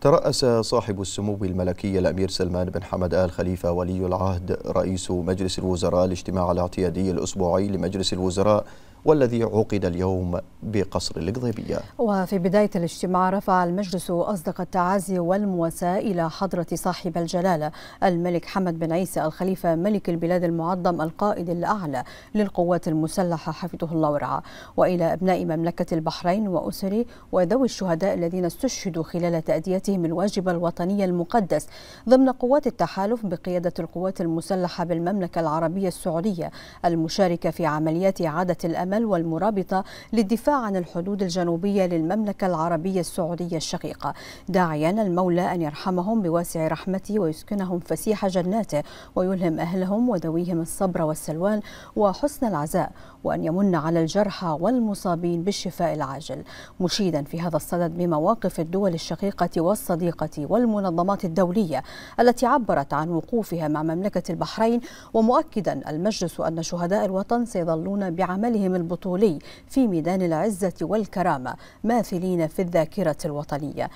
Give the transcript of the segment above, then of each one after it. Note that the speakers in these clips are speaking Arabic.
ترأس صاحب السمو الملكي الأمير سلمان بن حمد آل خليفة ولي العهد رئيس مجلس الوزراء الاجتماع الاعتيادي الأسبوعي لمجلس الوزراء والذي عقد اليوم بقصر القضيبية وفي بداية الاجتماع رفع المجلس أصدق التعازي والمواساة إلى حضرة صاحب الجلالة الملك حمد بن عيسى الخليفة ملك البلاد المعظم القائد الأعلى للقوات المسلحة حفظه الله ورعاه وإلى أبناء مملكة البحرين وأسره وذوي الشهداء الذين استشهدوا خلال تأديتهم الواجب الوطني المقدس ضمن قوات التحالف بقيادة القوات المسلحة بالمملكة العربية السعودية المشاركة في عمليات إعادة الأمان والملوى المرابطة للدفاع عن الحدود الجنوبية للمملكة العربية السعودية الشقيقة داعيا المولى أن يرحمهم بواسع رحمته ويسكنهم فسيح جناته ويلهم أهلهم وذويهم الصبر والسلوان وحسن العزاء وأن يمن على الجرحى والمصابين بالشفاء العاجل مشيدا في هذا الصدد بمواقف الدول الشقيقة والصديقة والمنظمات الدولية التي عبرت عن وقوفها مع مملكة البحرين ومؤكدا المجلس أن شهداء الوطن سيظلون بعملهم البطولي في ميدان العزة والكرامة ماثلين في الذاكرة الوطنية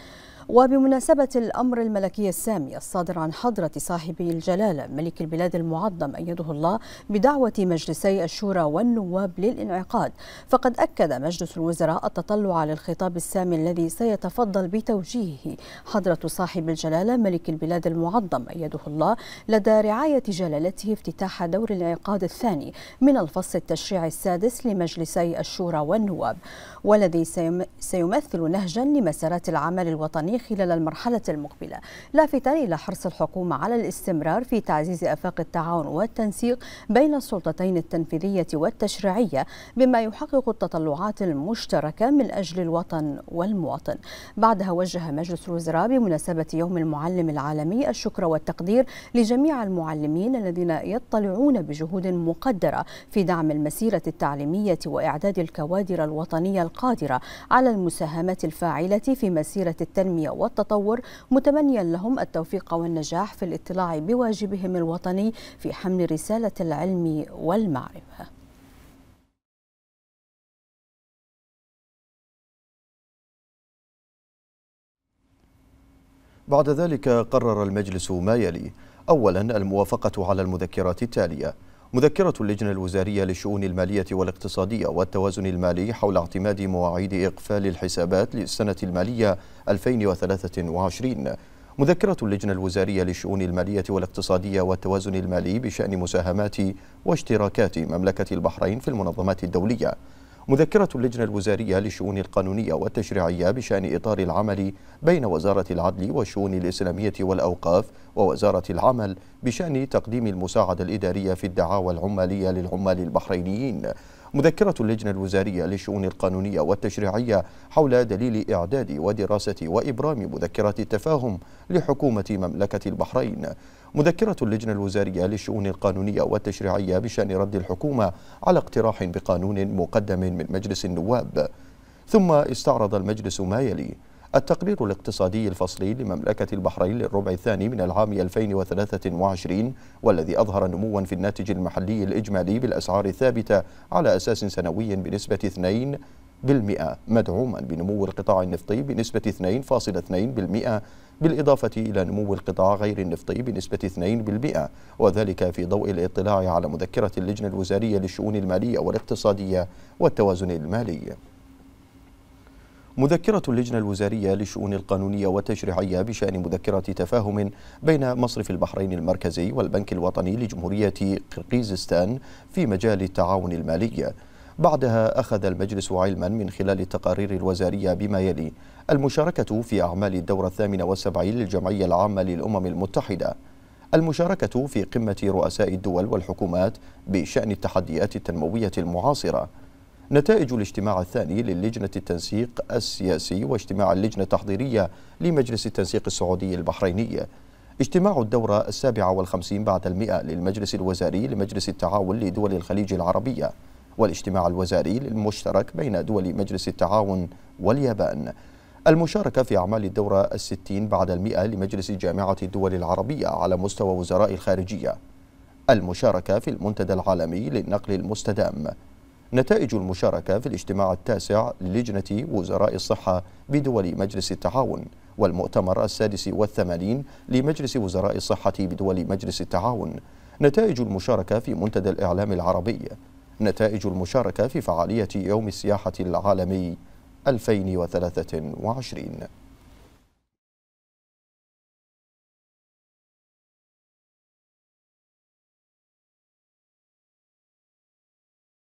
وبمناسبة الأمر الملكي السامي الصادر عن حضرة صاحب الجلالة ملك البلاد المعظم أيده الله بدعوة مجلسي الشورى والنواب للانعقاد فقد أكد مجلس الوزراء التطلع للخطاب السامي الذي سيتفضل بتوجيهه حضرة صاحب الجلالة ملك البلاد المعظم أيده الله لدى رعاية جلالته افتتاح دور الانعقاد الثاني من الفصل التشريعي السادس لمجلسي الشورى والنواب والذي سيمثل نهجا لمسارات العمل الوطني الإيراني خلال المرحلة المقبلة لافتا إلى حرص الحكومة على الاستمرار في تعزيز أفاق التعاون والتنسيق بين السلطتين التنفيذية والتشريعية بما يحقق التطلعات المشتركة من أجل الوطن والمواطن بعدها وجه مجلس الوزراء بمناسبة يوم المعلم العالمي الشكر والتقدير لجميع المعلمين الذين يطلعون بجهود مقدرة في دعم المسيرة التعليمية وإعداد الكوادر الوطنية القادرة على المساهمة الفاعلة في مسيرة التنمية التنمية والتطور متمنيا لهم التوفيق والنجاح في الاطلاع بواجبهم الوطني في حمل رسالة العلم والمعرفة بعد ذلك قرر المجلس ما يلي أولا الموافقة على المذكرات التالية مذكرة اللجنة الوزارية للشؤون المالية والاقتصادية والتوازن المالي حول اعتماد مواعيد إقفال الحسابات للسنة المالية 2023 مذكرة اللجنة الوزارية للشؤون المالية والاقتصادية والتوازن المالي بشأن مساهمات واشتراكات مملكة البحرين في المنظمات الدولية مذكرة اللجنة الوزارية للشؤون القانونية والتشريعية بشأن إطار العمل بين وزارة العدل والشؤون الإسلامية والأوقاف ووزارة العمل بشأن تقديم المساعدة الإدارية في الدعاوى العمالية للعمال البحرينيين مذكرة اللجنة الوزارية للشؤون القانونية والتشريعية حول دليل إعداد ودراسة وإبرام مذكرة التفاهم لحكومة مملكة البحرين مذكرة اللجنة الوزارية للشؤون القانونية والتشريعية بشأن رد الحكومة على اقتراح بقانون مقدم من مجلس النواب ثم استعرض المجلس ما يلي التقرير الاقتصادي الفصلي لمملكة البحرين للربع الثاني من العام 2023 والذي أظهر نموا في الناتج المحلي الإجمالي بالأسعار الثابتة على أساس سنوي بنسبة 2 بالمئة مدعوما بنمو القطاع النفطي بنسبة 2.2% بالإضافة إلى نمو القطاع غير النفطي بنسبة 2% وذلك في ضوء الاطلاع على مذكرة اللجنة الوزارية للشؤون المالية والاقتصادية والتوازن المالي مذكرة اللجنة الوزارية للشؤون القانونية والتشريعية بشأن مذكرة تفاهم بين مصرف البحرين المركزي والبنك الوطني لجمهورية قرقيزستان في مجال التعاون المالي بعدها أخذ المجلس علما من خلال التقارير الوزارية بما يلي المشاركة في أعمال الدورة الثامنة والسبعين للجمعية العامة للأمم المتحدة المشاركة في قمة رؤساء الدول والحكومات بشأن التحديات التنموية المعاصرة نتائج الاجتماع الثاني للجنة التنسيق السياسي واجتماع اللجنة التحضيرية لمجلس التنسيق السعودي البحريني اجتماع الدورة السابعة والخمسين بعد المئة للمجلس الوزاري لمجلس التعاون لدول الخليج العربية والاجتماع الوزاري المشترك بين دول مجلس التعاون واليابان المشاركة في أعمال الدورة الستين بعد المئة لمجلس جامعة الدول العربية على مستوى وزراء الخارجية المشاركة في المنتدى العالمي للنقل المستدام نتائج المشاركة في الاجتماع التاسع للجنة وزراء الصحة بدول مجلس التعاون والمؤتمر السادس والثمانين لمجلس وزراء الصحة بدول مجلس التعاون نتائج المشاركة في منتدى الإعلام العربي نتائج المشاركة في فعالية يوم السياحة العالمي 2023